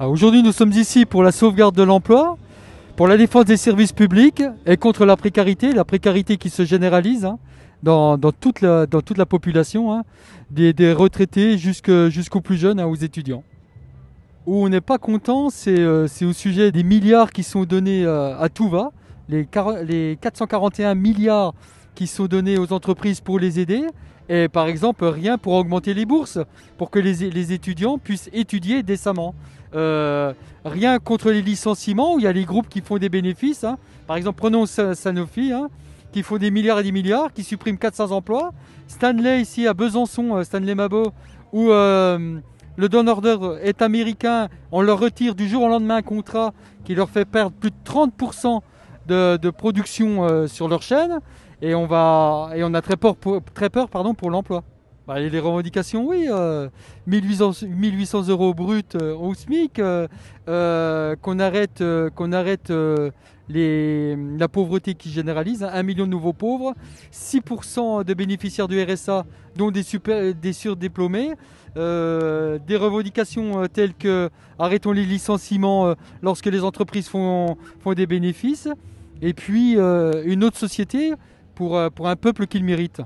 Ah, aujourd'hui, nous sommes ici pour la sauvegarde de l'emploi, pour la défense des services publics et contre la précarité, la précarité qui se généralise hein, dans, toute la, population, hein, des, retraités jusqu'aux plus jeunes, hein, aux étudiants. Où on n'est pas content, c'est euh, au sujet des milliards qui sont donnés euh, à tout va, les, 441 milliards qui sont donnés aux entreprises pour les aider, et par exemple rien pour augmenter les bourses, pour que les étudiants puissent étudier décemment. Euh, rien contre les licenciements, où il y a les groupes qui font des bénéfices. Hein. Par exemple, prenons Sanofi, hein, qui font des milliards et des milliards, qui suppriment 400 emplois. Stanley, ici à Besançon, euh, Stanley Mabo, où euh, le donneur order est américain, on leur retire du jour au lendemain un contrat qui leur fait perdre plus de 30% de, production sur leur chaîne. Et on, va, et on a très peur très peur, pardon, pour l'emploi. Bah, les revendications, oui. Euh, 1800, euros brut euh, au SMIC, euh, euh, qu'on arrête, la pauvreté qui généralise, 1 hein, million de nouveaux pauvres, 6% de bénéficiaires du RSA, dont des, super, des surdéplômés, des revendications telles que arrêtons les licenciements lorsque les entreprises font, des bénéfices, et puis une autre société pour, pour un peuple qu'il mérite.